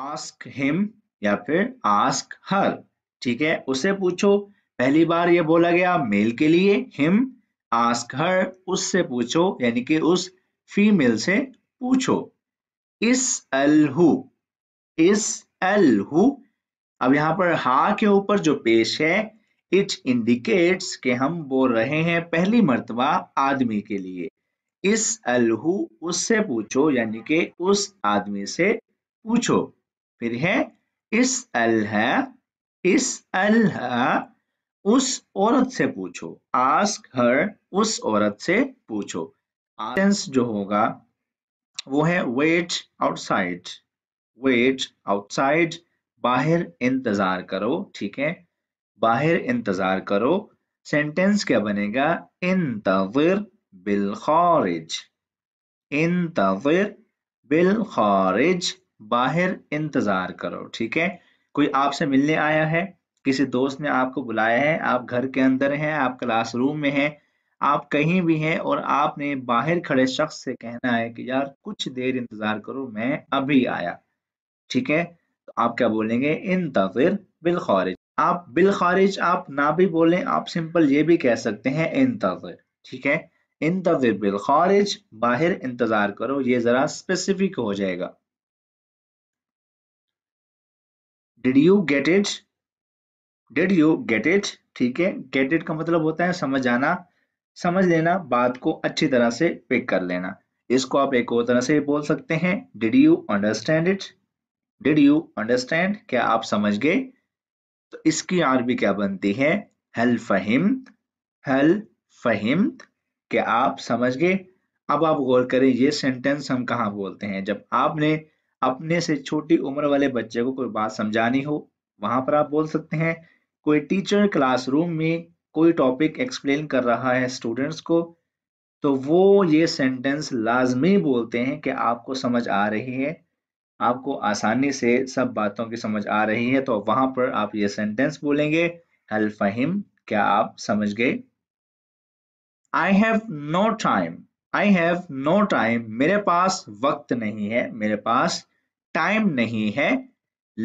Ask him या फिर ask her ठीक है उसे पूछो पहली बार ये बोला गया मेल के लिए हिम आस्क हर उससे पूछो यानी कि उस फीमेल से पूछो इस अलहू हु इस अलहू हु अब यहां पर हा के ऊपर जो पेश है इट इंडिकेट्स के हम बोल रहे हैं पहली मर्तबा आदमी के लिए इस अलहू उससे पूछो यानी कि उस आदमी से पूछो फिर है इस है इस है उस औरत से पूछो आस्क हर उस औरत से पूछो सेंस जो होगा वो है वेट आउटसाइड वेट आउटसाइड बाहर इंतजार करो ठीक है बाहर इंतजार करो सेंटेंस क्या बनेगा इन तविर बिल खारिज इन तविर बिल खारिज बाहर इंतजार करो ठीक है कोई आपसे मिलने आया है किसी दोस्त ने आपको बुलाया है आप घर के अंदर हैं आप क्लासरूम में हैं आप कहीं भी हैं और आपने बाहर खड़े शख्स से कहना है कि यार कुछ देर इंतजार करो मैं अभी आया ठीक है तो आप क्या बोलेंगे इन तजिर बिल खारिज आप बिल खारिज आप ना भी बोलें आप सिंपल ये भी कह सकते हैं इन तजिर ठीक है इन तजिर बिल खारिज बाहर इंतजार करो ये जरा स्पेसिफिक हो जाएगा did you get it did you get it ठीक है गेट इट का मतलब होता है समझ आना समझ लेना बात को अच्छी तरह से पिक कर लेना इसको आप एक और तरह से भी बोल सकते हैं did you understand it did you understand क्या आप समझ गए तो इसकी आरबी क्या बनती है हल फहिम हल फहिम क्या आप समझ गए अब आप गौर करें ये सेंटेंस हम कहा बोलते हैं जब आपने अपने से छोटी उम्र वाले बच्चे को कोई बात समझानी हो वहां पर आप बोल सकते हैं कोई टीचर क्लासरूम में कोई टॉपिक एक्सप्लेन कर रहा है स्टूडेंट्स को तो वो ये सेंटेंस लाजमी बोलते हैं कि आपको समझ आ रही है आपको आसानी से सब बातों की समझ आ रही है तो वहां पर आप ये सेंटेंस बोलेंगे हल फहिम क्या आप समझ गए I have no time I have no time मेरे पास वक्त नहीं है मेरे पास टाइम नहीं है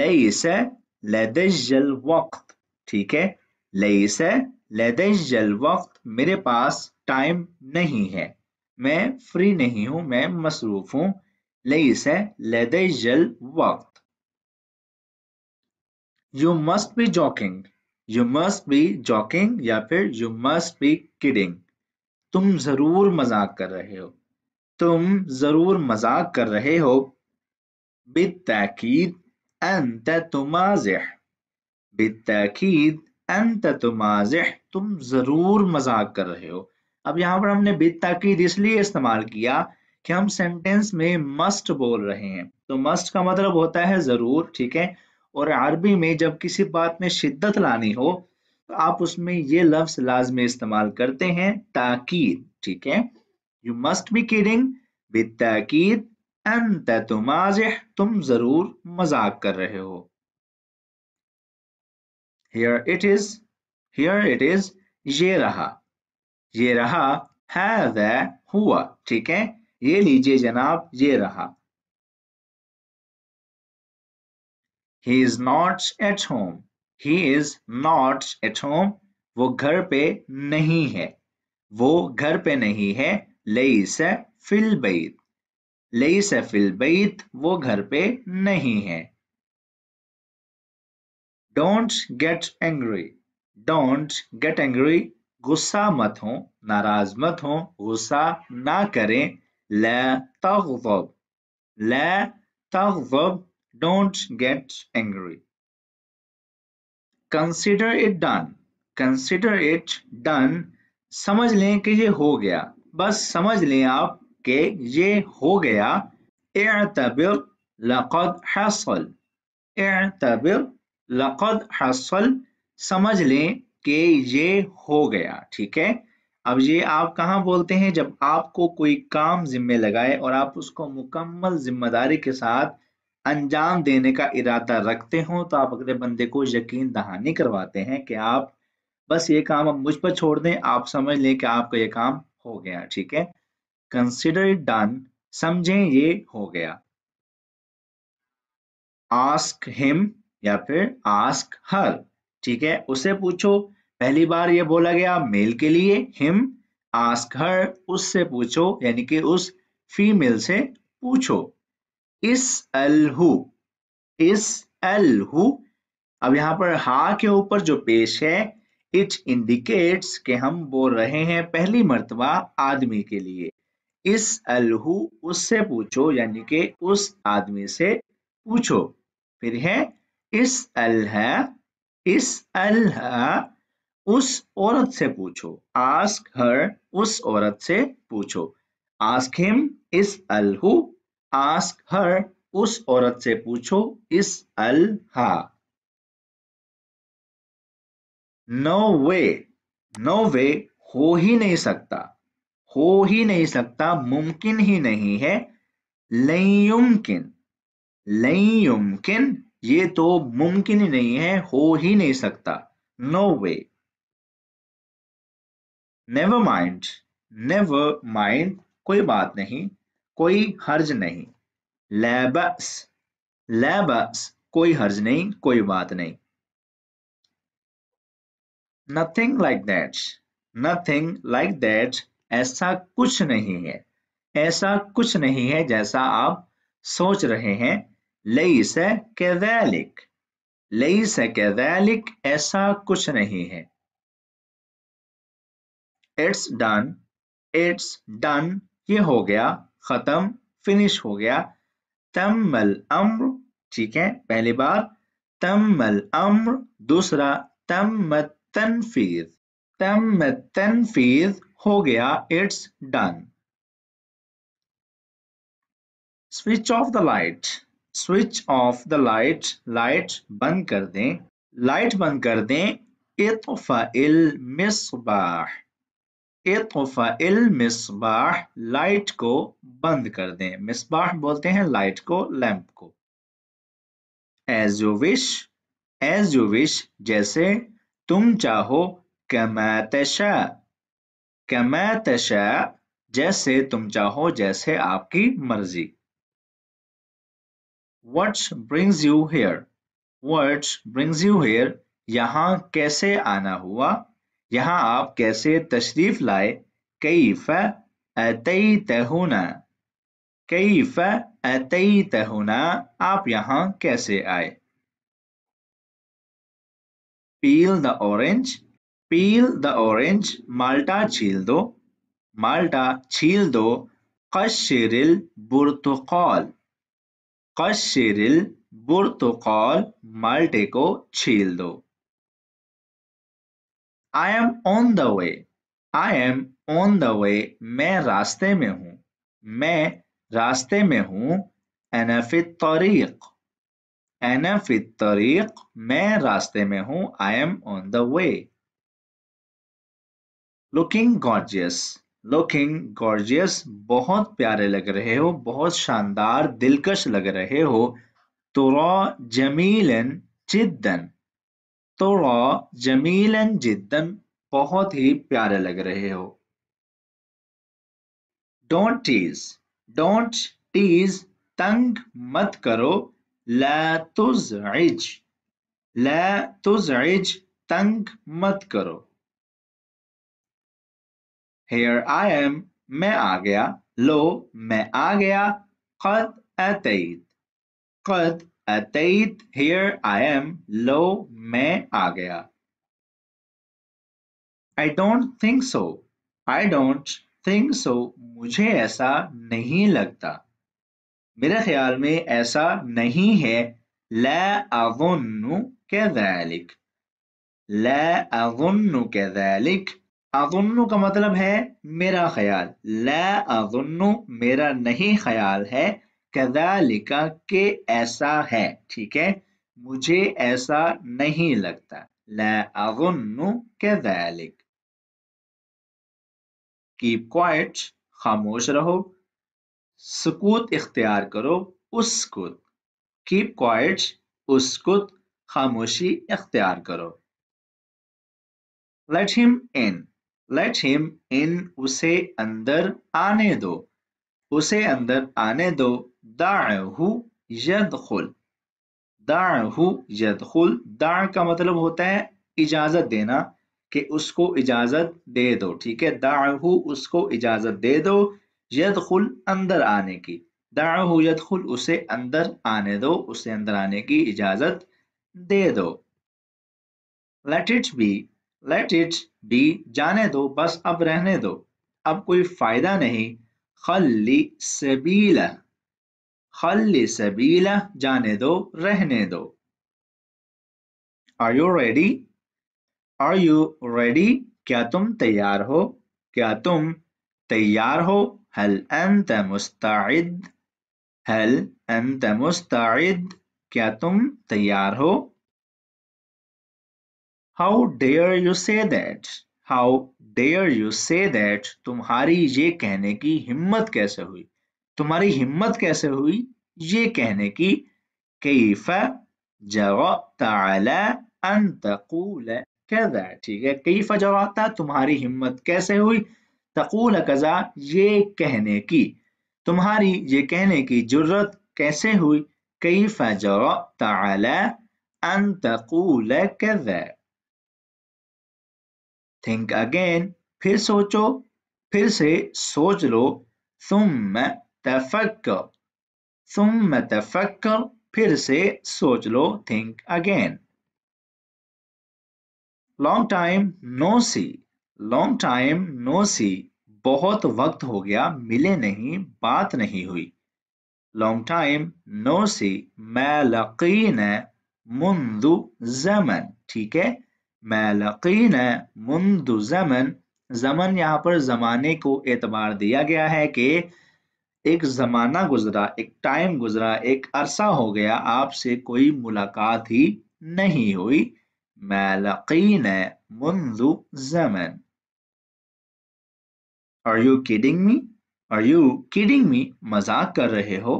लईस लेदल वक्त ठीक है से लेदल वक्त मेरे पास टाइम नहीं है मैं फ्री नहीं हूं मैं मसरूफ हूं लईस लेदल वक्त you must be joking you must be joking या फिर यू मस्ट बी किडिंग तुम जरूर मजाक कर रहे हो तुम जरूर मजाक कर रहे हो بالتأكيد أنت تمازح بالतकीद अंत तुमाजिह तुम जरूर मजाक कर रहे हो अब यहाँ पर हमने बिताकीद इसलिए इस्तेमाल किया कि हम सेंटेंस में मस्ट बोल रहे हैं तो मस्ट का मतलब होता है जरूर ठीक है और अरबी में जब किसी बात में शिद्दत लानी हो तो आप उसमें ये लफ्ज लाजमी इस्तेमाल करते हैं ताकीद ठीक है यू मस्ट बी किडिंग बिताकीद एंत तुम जरूर मजाक कर रहे हो here it is here it is ये रहा ये रहा है हुआ ठीक है ये लीजिए जनाब ये रहा he is not at home he is not at home वो घर पे नहीं है वो घर पे नहीं है लेस से फिल बैत लई सफिल बैत वो घर पे नहीं है don't get angry don't get angry गुस्सा मत हो नाराज मत हो गुस्सा ना करें ला तब ला don't get angry consider it done consider it done समझ लें कि ये हो गया बस समझ लें आप के ये हो गया एतबिर लक़द हसल एतबिर लक़द हसल समझ लें कि ये हो गया ठीक है अब ये आप कहाँ बोलते हैं जब आपको कोई काम जिम्मे लगाए और आप उसको मुकम्मल जिम्मेदारी के साथ अंजाम देने का इरादा रखते हो तो आप अगले बंदे को यकीन दहानी करवाते हैं कि आप बस ये काम अब मुझ पर छोड़ दें आप समझ लें कि आपका ये काम हो गया ठीक है कंसिडर इट डन समझें ये हो गया आस्क हिम या फिर आस्क हर ठीक है उसे पूछो पहली बार ये बोला गया मेल के लिए हिम आस्क हर उससे पूछो यानी कि उस फीमेल से पूछो इस अलहू इस अलहू अब यहां पर हा के ऊपर जो पेश है इट इंडिकेट्स के हम बोल रहे हैं पहली मर्तबा आदमी के लिए इस अलहू उससे पूछो यानी कि उस आदमी से पूछो फिर है इस अल्ह इस अल्ह उस औरत से पूछो आस्क हर उस औरत से पूछो आस्क हिम इस अलहू आस्क हर उस औरत से पूछो इस हा नो वे नो वे हो ही नहीं सकता हो ही नहीं सकता मुमकिन ही नहीं है लयुमकिन लयुमकिन ये तो मुमकिन ही नहीं है हो ही नहीं सकता no way never mind never mind कोई बात नहीं कोई हर्ज नहीं लैबस लैबस कोई हर्ज नहीं कोई बात नहीं nothing like that nothing like that ऐसा कुछ नहीं है ऐसा कुछ नहीं है जैसा आप सोच रहे हैं लई से कैदैलिक लई से कैदैलिक ऐसा कुछ नहीं है इट्स डन इट्स डन ये हो गया खत्म फिनिश हो गया तमल अम्र ठीक है पहली बार तमल अम्र दूसरा तम तनफीज तम तनफीज हो गया it's done switch off the light switch off the light light बंद कर दें लाइट बंद कर दें इतफाइल मिसबाह इतफाइल मिसबाह लाइट को बंद कर दें मिसबाह बोलते हैं लाइट को लैंप को as you wish as you wish जैसे तुम चाहो कमातशा कमै तशा जैसे तुम चाहो जैसे आपकी मर्जी what's brings you here what's brings you here यहां कैसे आना हुआ यहां आप कैसे तशरीफ लाए कई फई तहुना कई फई तहुना आप यहां कैसे आए peel the orange peel the orange माल्टा छील दो माल्टा छील दो कशरिल बुरतुकॉल कशरिल बुरतुकॉल माल्टे को छील दो I am on the way I am on the way मैं रास्ते में हूं मैं रास्ते में हूं एनफित तरीक एनफित तरीक मैं रास्ते में हूं I am on the way looking gorgeous looking gorgeous बहुत प्यारे लग रहे हो बहुत शानदार दिलकश लग रहे हो तुरा जमीलन जिद्दन तुरा जमीलन जिद्दन बहुत ही प्यारे लग रहे हो डोंट टीज डोंट टीज तंग मत करो ला तुज ला तुज तंग मत करो Here I am. मैं आ गया. लो मैं आ गया. قد أتيت. قد أتيت. Here I am. लो मैं आ गया. I don't think so. I don't think so. मुझे ऐसा नहीं लगता मेरे ख्याल में ऐसा नहीं है لا أظن كذلك لا أظن كذلك अजुन्नु का मतलब है मेरा ख्याल ला अजुन्नु मेरा नहीं ख्याल है कदालिका के ऐसा है ठीक है मुझे ऐसा नहीं लगता ला अजुन्नु कदालिक कीप क्वाइट खामोश रहो सुकूत इख्तियार करो उसकुत कीप क्वाइट उसकुत खामोशी इख्तियार करो let him in let him in उसे अंदर आने दो उसे अंदर आने दो दुल दुल दाहु का मतलब होता है इजाजत देना कि उसको इजाजत दे दो ठीक है दाहु उसको इजाजत दे दो खुल अंदर आने की दाहु खुल उसे अंदर आने दो उसे अंदर आने की इजाजत दे दो let it be let it be जाने दो बस अब रहने दो अब कोई फायदा नहीं खल्ली सबीला खल्ली सबीला जाने दो रहने दो are you ready are you ready क्या तुम तैयार हो क्या तुम तैयार हो हल अंत मुस्ताइद हल अंत मुस्ताइद क्या तुम तैयार हो how dare you say that how dare you say that तुम्हारी ये कहने की हिम्मत कैसे हुई तुम्हारी हिम्मत कैसे हुई ये कहने की कैफ जगह कजा ठीक है कैफ था तुम्हारी हिम्मत कैसे हुई तकूल कजा ये कहने की तुम्हारी ये कहने की जरूरत कैसे हुई कैफ जगह तकूल कजा थिंक अगेन फिर सोचो फिर से सोच लो सुम तफक्कर सुम तफक्कर फिर से सोच लो think again long time no see long time no see बहुत वक्त हो गया मिले नहीं बात नहीं हुई लॉन्ग टाइम नो सी मैं लकीन मुंदु जमन ठीक है मैं लकीन मुंदु जमन जमन यहाँ पर जमाने को एतबार दिया गया है कि एक जमाना गुजरा एक टाइम गुजरा एक अरसा हो गया आपसे कोई मुलाकात ही नहीं हुई मैं लकीन मुंदु जमन are you kidding me are you kidding me मजाक कर रहे हो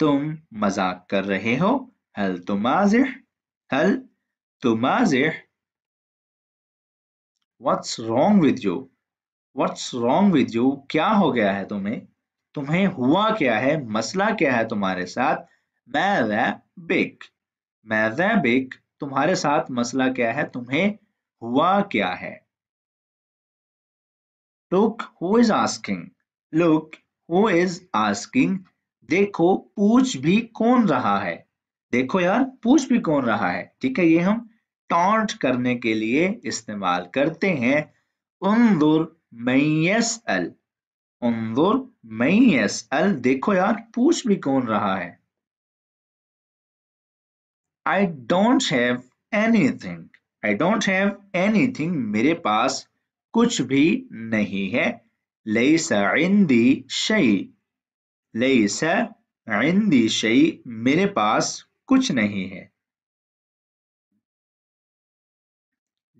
तुम मजाक कर रहे हो हल तुमाजिह हल तुमाजिह what's wrong with you what's wrong with you क्या हो गया है तुम्हें तुम्हें हुआ क्या है मसला क्या है तुम्हारे साथ वै बिक वै बिक तुम्हारे साथ मसला क्या है तुम्हें हुआ क्या है look who is asking look who is asking देखो पूछ भी कौन रहा है देखो यार पूछ भी कौन रहा है ठीक है ये हम टॉन्ट करने के लिए इस्तेमाल करते हैं उन्दुर मैस अल उन्दुर मैस अल देखो यार पूछ भी कौन रहा है I don't have anything I don't have anything मेरे पास कुछ भी नहीं है लईसा शई इंदी शई मेरे पास कुछ नहीं है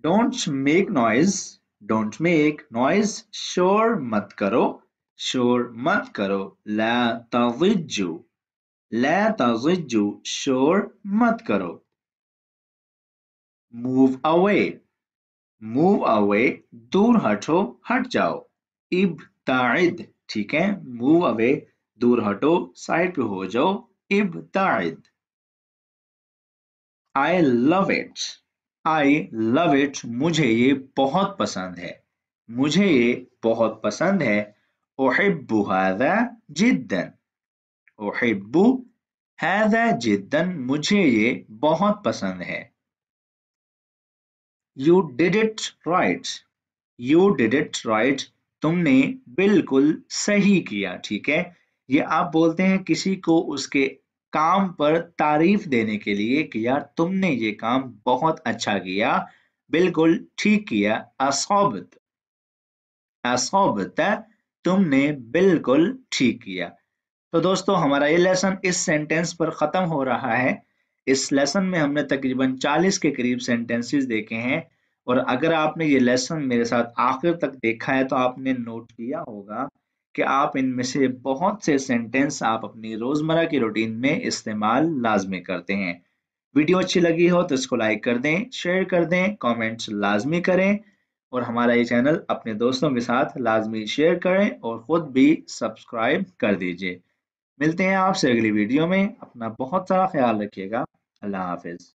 don't make noise don't make noise शोर मत करो शोर मत करो ला तजिजू ला तजिजू शोर मत करो मूव अवे मूव अवे दूर हटो हट जाओ इब ताइद ठीक है मूव अवे दूर हटो साइड पे हो जाओ इब ताइद I love it I love it मुझे ये बहुत पसंद है मुझे ये बहुत पसंद है ओहिबू हैदा जिद्दन ओहिबू हैदा जिद्दन मुझे ये बहुत पसंद है you did it right you did it right तुमने बिल्कुल सही किया ठीक है ये आप बोलते हैं किसी को उसके काम पर तारीफ देने के लिए कि यार तुमने ये काम बहुत अच्छा किया बिल्कुल ठीक किया असौबत असौबत तुमने बिल्कुल ठीक किया तो दोस्तों हमारा ये लेसन इस सेंटेंस पर ख़त्म हो रहा है इस लेसन में हमने तकरीबन 40 के करीब सेंटेंसेस देखे हैं और अगर आपने ये लेसन मेरे साथ आखिर तक देखा है तो आपने नोट किया होगा कि आप इनमें से बहुत से सेंटेंस आप अपनी रोजमर्रा की रूटीन में इस्तेमाल लाजमी करते हैं वीडियो अच्छी लगी हो तो इसको लाइक कर दें शेयर कर दें कमेंट्स लाजमी करें और हमारा ये चैनल अपने दोस्तों के साथ लाजमी शेयर करें और ख़ुद भी सब्सक्राइब कर दीजिए मिलते हैं आपसे अगली वीडियो में अपना बहुत सारा ख्याल रखिएगा अल्लाह हाफिज़